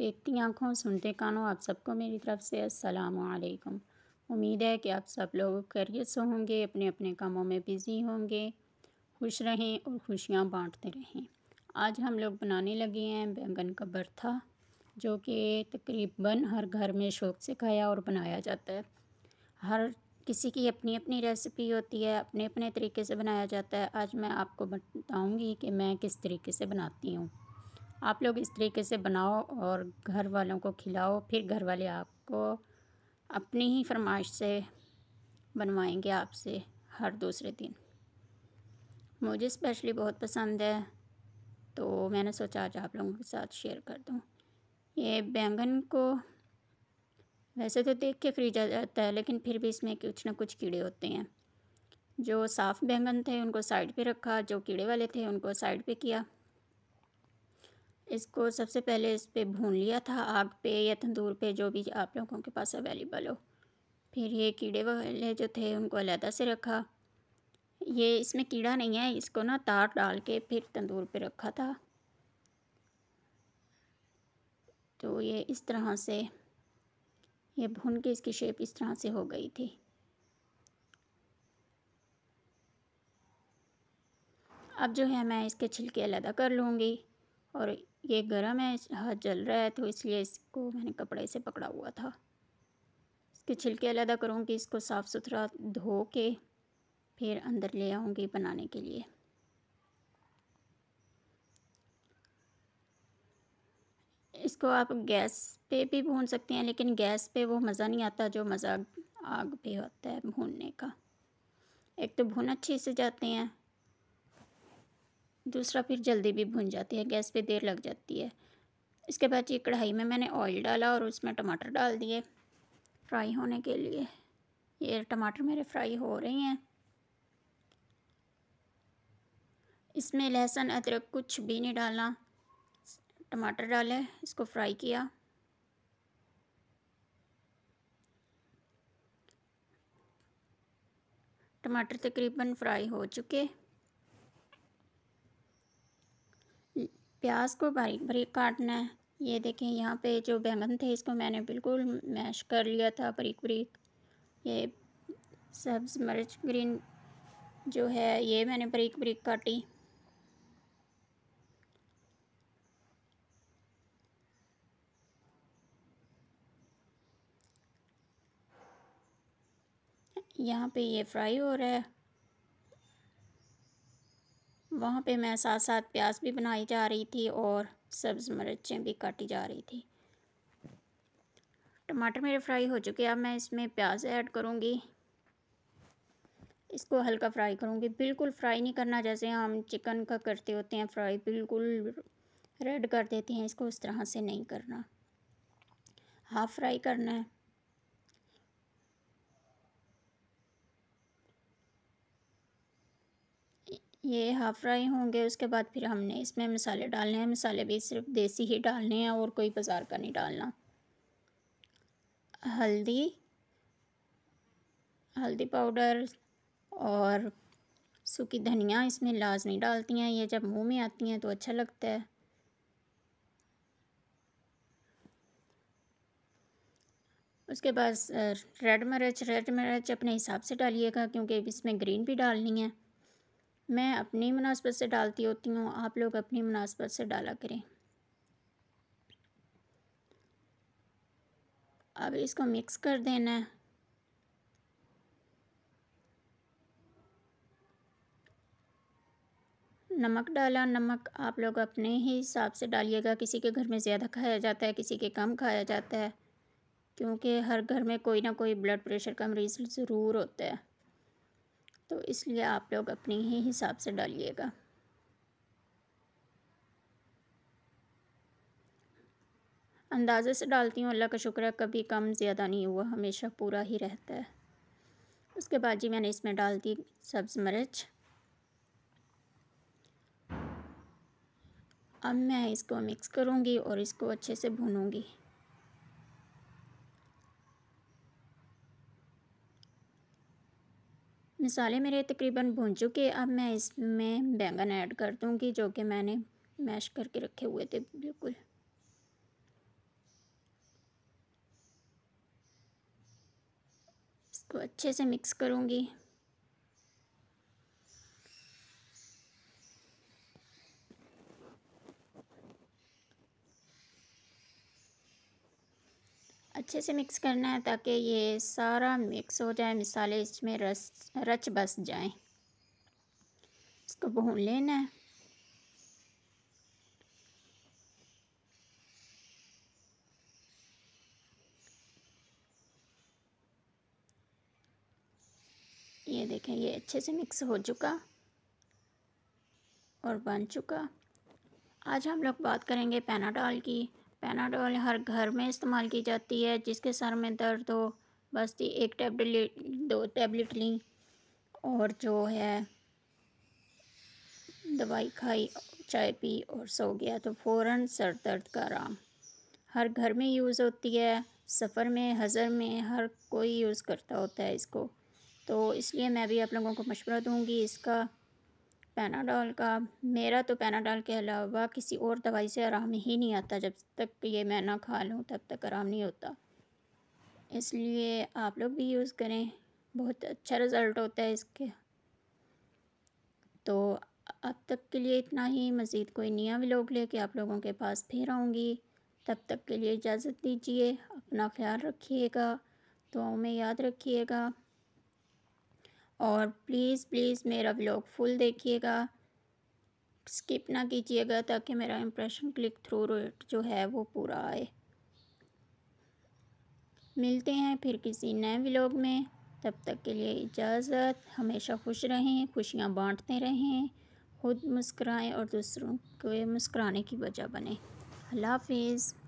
देखती आँखों सुनते कानों आप सबको मेरी तरफ से असलकुम उम्मीद है कि आप सब लोग करियर से होंगे अपने अपने कामों में बिज़ी होंगे खुश रहें और खुशियाँ बांटते रहें आज हम लोग बनाने लगे हैं बैंगन का बर्था जो कि तकरीबन हर घर में शौक़ से खाया और बनाया जाता है हर किसी की अपनी अपनी रेसिपी होती है अपने अपने तरीके से बनाया जाता है आज मैं आपको बताऊंगी कि मैं किस तरीके से बनाती हूँ आप लोग इस तरीके से बनाओ और घर वालों को खिलाओ फिर घर वाले आपको अपनी ही फरमाइश से बनवाएंगे आपसे हर दूसरे दिन मुझे स्पेशली बहुत पसंद है तो मैंने सोचा आज आप लोगों के साथ शेयर कर दूँ ये बैंगन को वैसे तो देख के खरीदा जाता है लेकिन फिर भी इसमें कुछ ना कुछ कीड़े होते हैं जो साफ़ बैंगन थे उनको साइड पे रखा जो कीड़े वाले थे उनको साइड पे किया इसको सबसे पहले इस पर भून लिया था आग पे या तंदूर पे जो भी आप लोगों के पास अवेलेबल हो फिर ये कीड़े वाले जो थे उनको अलहदा से रखा ये इसमें कीड़ा नहीं है इसको ना तार डाल के फिर तंदूर पे रखा था तो ये इस तरह से ये भून के इसकी शेप इस तरह से हो गई थी अब जो है मैं इसके छिलके अलहदा कर लूँगी और ये गर्म है हाथ जल रहा है तो इसलिए इसको मैंने कपड़े से पकड़ा हुआ था इसके छिलके अलहदा करूँगी इसको साफ़ सुथरा धो के फिर अंदर ले आऊँगी बनाने के लिए इसको आप गैस पे भी भून सकते हैं लेकिन गैस पे वो मज़ा नहीं आता जो मज़ा आग पे होता है भूनने का एक तो भून अच्छे से जाते हैं दूसरा फिर जल्दी भी भुन जाती है गैस पे देर लग जाती है इसके बाद ये कढ़ाई में मैंने ऑयल डाला और उसमें टमाटर डाल दिए फ्राई होने के लिए ये टमाटर मेरे फ्राई हो रहे हैं इसमें लहसुन अदरक कुछ भी नहीं डालना टमाटर डाले इसको फ्राई किया टमाटर तकरीबन फ्राई हो चुके प्याज को बारीक बारीक काटना है ये देखें यहाँ पे जो बैंगन थे इसको मैंने बिल्कुल मैश कर लिया था बारीक बरीक ये सब्ज़ मिर्च ग्रीन जो है ये मैंने बारीक बारीक काटी यहाँ पे ये फ्राई हो रहा है वहाँ पे मैं साथ साथ प्याज भी बनाई जा रही थी और सब्ज़ मिर्चें भी काटी जा रही थी टमाटर मेरे फ्राई हो चुके अब मैं इसमें प्याज ऐड करूँगी इसको हल्का फ्राई करूँगी बिल्कुल फ्राई नहीं करना जैसे हम चिकन का करते होते हैं फ्राई बिल्कुल रेड कर देते हैं इसको इस तरह से नहीं करना हाफ़ फ्राई करना है ये हाफ फ्राई होंगे उसके बाद फिर हमने इसमें मसाले डालने हैं मसाले भी सिर्फ देसी ही डालने हैं और कोई बाज़ार का नहीं डालना हल्दी हल्दी पाउडर और सूखी धनिया इसमें लाजमी डालती हैं ये जब मुंह में आती हैं तो अच्छा लगता है उसके बाद रेड मिर्च रेड मिर्च अपने हिसाब से डालिएगा क्योंकि इसमें ग्रीन भी डालनी है मैं अपनी मुनासबत से डालती होती हूँ आप लोग अपनी मुनासबत से डाला करें अब इसको मिक्स कर देना है नमक डाला नमक आप लोग अपने ही हिसाब से डालिएगा किसी के घर में ज़्यादा खाया जाता है किसी के कम खाया जाता है क्योंकि हर घर में कोई ना कोई ब्लड प्रेशर का मरीज़ ज़रूर होता है तो इसलिए आप लोग अपने ही हिसाब से डालिएगा अंदाज़े से डालती हूँ अल्लाह का शुक्र है कभी कम ज़्यादा नहीं हुआ हमेशा पूरा ही रहता है उसके बाद जी मैंने इसमें डाल दी सब्ज़ मिर्च अब मैं इसको मिक्स करूँगी और इसको अच्छे से भूनूँगी मसाले मेरे तकरीबन भून चुके अब मैं इसमें बैंगन ऐड कर दूँगी जो कि मैंने मैश करके रखे हुए थे बिल्कुल इसको अच्छे से मिक्स करूँगी अच्छे से मिक्स करना है ताकि ये सारा मिक्स हो जाए मिसाले इसमें रस रच बस जाए इसको भून लेना है ये देखें ये अच्छे से मिक्स हो चुका और बन चुका आज हम लोग बात करेंगे पेनाडॉल की पैनाडोल हर घर में इस्तेमाल की जाती है जिसके सर में दर्द हो बस जी एक टैबलेट दो टैबलेट ली और जो है दवाई खाई चाय पी और सो गया तो फ़ौर सर दर्द का आराम हर घर में यूज़ होती है सफ़र में हज़र में हर कोई यूज़ करता होता है इसको तो इसलिए मैं भी आप लोगों को मशवरा दूँगी इसका पैनाडॉल का मेरा तो पैनाडॉल के अलावा किसी और दवाई से आराम ही नहीं आता जब तक ये मैं ना खा लूँ तब तक आराम नहीं होता इसलिए आप लोग भी यूज़ करें बहुत अच्छा रिज़ल्ट होता है इसके तो अब तक के लिए इतना ही मज़ीद कोई नया लोग लेके आप लोगों के पास फिर आऊँगी तब तक के लिए इजाज़त दीजिए अपना ख्याल रखिएगा तो में याद रखिएगा और प्लीज़ प्लीज़ मेरा व्लॉग फुल देखिएगा स्किप ना कीजिएगा ताकि मेरा इम्प्रेशन क्लिक थ्रू रेट जो है वो पूरा आए मिलते हैं फिर किसी नए व्लॉग में तब तक के लिए इजाज़त हमेशा खुश रहें खुशियाँ बांटते रहें खुद मुस्कराएं और दूसरों के मुस्कराने की वजह बने अल्लाह हाफिज़